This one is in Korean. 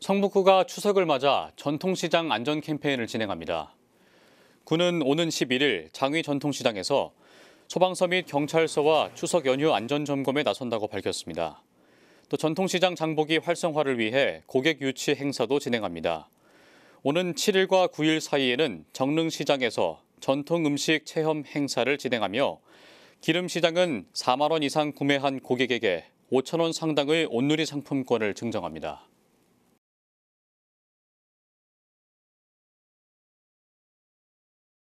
성북구가 추석을 맞아 전통시장 안전 캠페인을 진행합니다. 구는 오는 11일 장위 전통시장에서 소방서 및 경찰서와 추석 연휴 안전 점검에 나선다고 밝혔습니다. 또 전통시장 장보기 활성화를 위해 고객 유치 행사도 진행합니다. 오는 7일과 9일 사이에는 정릉시장에서 전통 음식 체험 행사를 진행하며 기름시장은 4만 원 이상 구매한 고객에게 5천 원 상당의 온누리 상품권을 증정합니다.